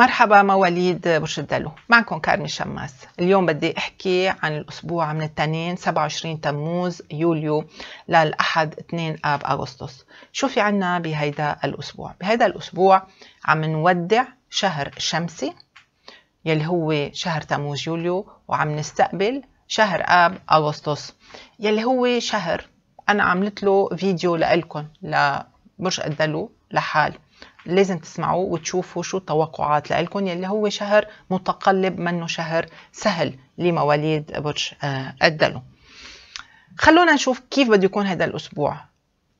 مرحبا مواليد برج الدلو معكم كارمي شماس اليوم بدي احكي عن الاسبوع من الاثنين 27 تموز يوليو للاحد 2 اب اغسطس شو في عنا بهيدا الاسبوع بهيدا الاسبوع عم نودع شهر شمسي يلي هو شهر تموز يوليو وعم نستقبل شهر اب اغسطس يلي هو شهر انا عملت له فيديو لكم لبرج الدلو لحال لازم تسمعوه وتشوفوا شو التوقعات لكم يلي هو شهر متقلب منه شهر سهل لمواليد برج آه، الدلو خلونا نشوف كيف بده يكون هذا الأسبوع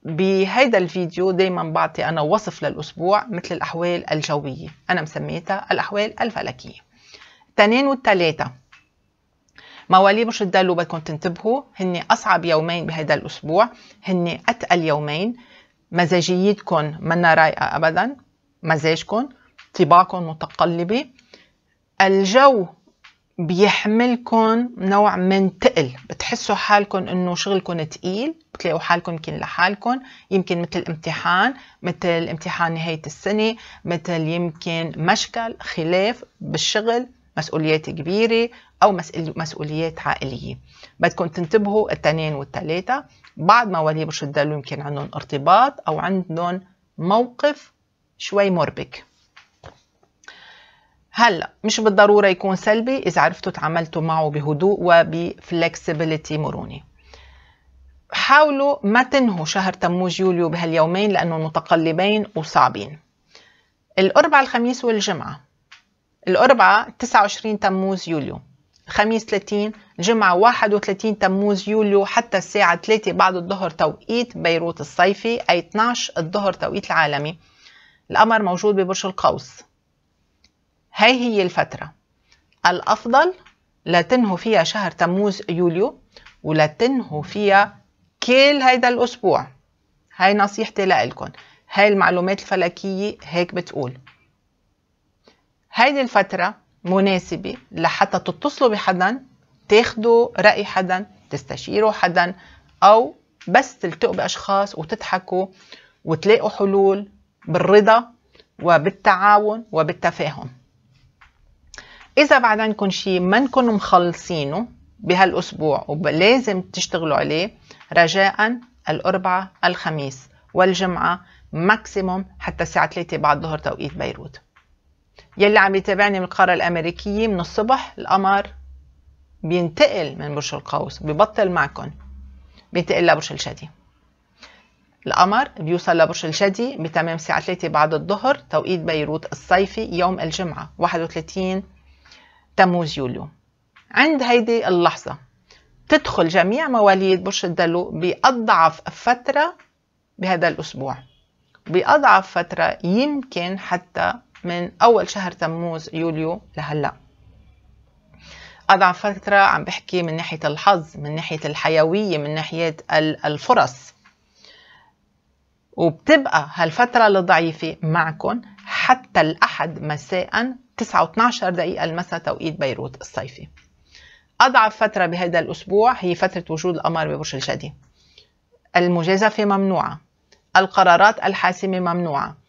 بهيدا الفيديو دايما بعطي أنا وصف للأسبوع مثل الأحوال الجوية أنا مسميتها الأحوال الفلكية التنين والثلاثه مواليد برج الدلو بدكم تنتبهوا هن أصعب يومين بهذا الأسبوع هن أتقل يومين مزاجيتكم منا رايقة أبدا مزاجكم طباعكم متقلبة الجو بيحملكم نوع من تقل بتحسوا حالكم انه شغلكم تقيل بتلاقوا حالكم يمكن لحالكم يمكن مثل امتحان مثل امتحان نهاية السنة مثل يمكن مشكل خلاف بالشغل مسؤوليات كبيرة أو مسؤوليات عائلية بدكم تنتبهوا التنين والتلاتة بعض مواليد برشد دلو يمكن عندهم ارتباط أو عندهم موقف شوي مربك هلا مش بالضرورة يكون سلبي إذا عرفتوا تعاملتوا معه بهدوء وبفلكسبيليتي مرونة حاولوا ما تنهوا شهر تموز يوليو بهاليومين لأنه متقلبين وصعبين الأربع الخميس والجمعة الأربعاء 29 تموز يوليو الخميس 30 الجمعة 31 تموز يوليو حتى الساعة 3 بعد الظهر توقيت بيروت الصيفي أي 12 الظهر توقيت العالمي القمر موجود ببرج القوس هاي هي الفترة الأفضل لا فيها شهر تموز يوليو ولا فيها كل هيدا الأسبوع هاي نصيحتي لإلكن هاي المعلومات الفلكية هيك بتقول هيدي الفترة مناسبة لحتى تتصلوا بحدا تاخدوا رأي حدا تستشيروا حدا أو بس تلتقوا بأشخاص وتضحكوا وتلاقوا حلول بالرضا وبالتعاون وبالتفاهم إذا بعد عندكم شيء نكون مخلصينه بهالأسبوع ولازم تشتغلوا عليه رجاء الأربعة الخميس والجمعة ماكسيموم حتى الساعة 3 بعد ظهر توقيت بيروت يلي عم يتابعني من القارة الأمريكية من الصبح القمر بينتقل من برج القوس ببطل معكم بينتقل لبرج الجدي القمر بيوصل لبرج الجدي بتمام الساعة 3 بعد الظهر توقيت بيروت الصيفي يوم الجمعة 31 تموز يوليو عند هيدي اللحظة تدخل جميع مواليد برج الدلو بأضعف فترة بهذا الأسبوع بأضعف فترة يمكن حتى من أول شهر تموز يوليو لهلأ أضعف فترة عم بحكي من ناحية الحظ من ناحية الحيوية من ناحية الفرص وبتبقى هالفترة الضعيفة معكم حتى الأحد مساء 9 و12 دقيقة المساء توقيت بيروت الصيفي أضعف فترة بهذا الأسبوع هي فترة وجود القمر ببرج الجدي المجازفة ممنوعة القرارات الحاسمة ممنوعة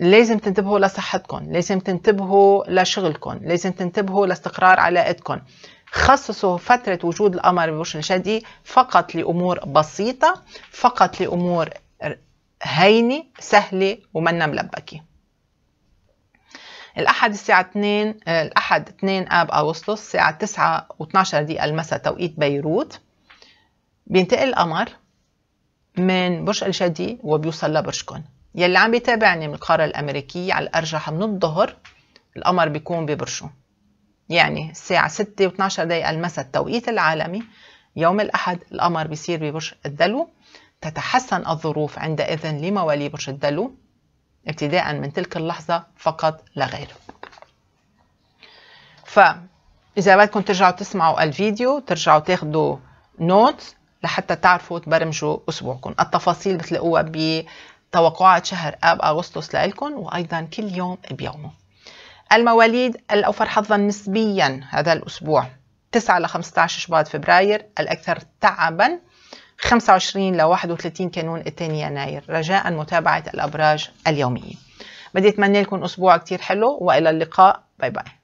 لازم تنتبهوا لصحتكم لازم تنتبهوا لشغلكم لازم تنتبهوا لاستقرار علاقتكم خصصوا فترة وجود القمر بوشن شادي فقط لأمور بسيطة فقط لأمور هينة سهلة ومنا ملبكة الأحد الساعة 2 الأحد 2 آب أغسطس الساعة 9 و12 دقيقة المساء توقيت بيروت بينتقل القمر من برج الجدي وبيوصل لبرجكم يلي عم بيتابعني من القارة الأمريكية على الأرجح من الظهر القمر بيكون ببرشو يعني الساعة 6 و12 دقيقة المساء التوقيت العالمي يوم الأحد القمر بيصير ببرج الدلو تتحسن الظروف عند إذن لموالي برج الدلو ابتداء من تلك اللحظة فقط لا غير فإذا بدكم ترجعوا تسمعوا الفيديو ترجعوا تاخدوا نوت لحتى تعرفوا تبرمجوا أسبوعكم التفاصيل بتلاقوها توقعات شهر آب أغسطس لكم وأيضا كل يوم بيومه المواليد الأوفر حظا نسبيا هذا الأسبوع 9 ل 15 شباط فبراير الأكثر تعبا 25 ل 31 كانون الثاني يناير رجاء متابعة الأبراج اليومية بدي أتمنى لكم أسبوع كثير حلو وإلى اللقاء باي باي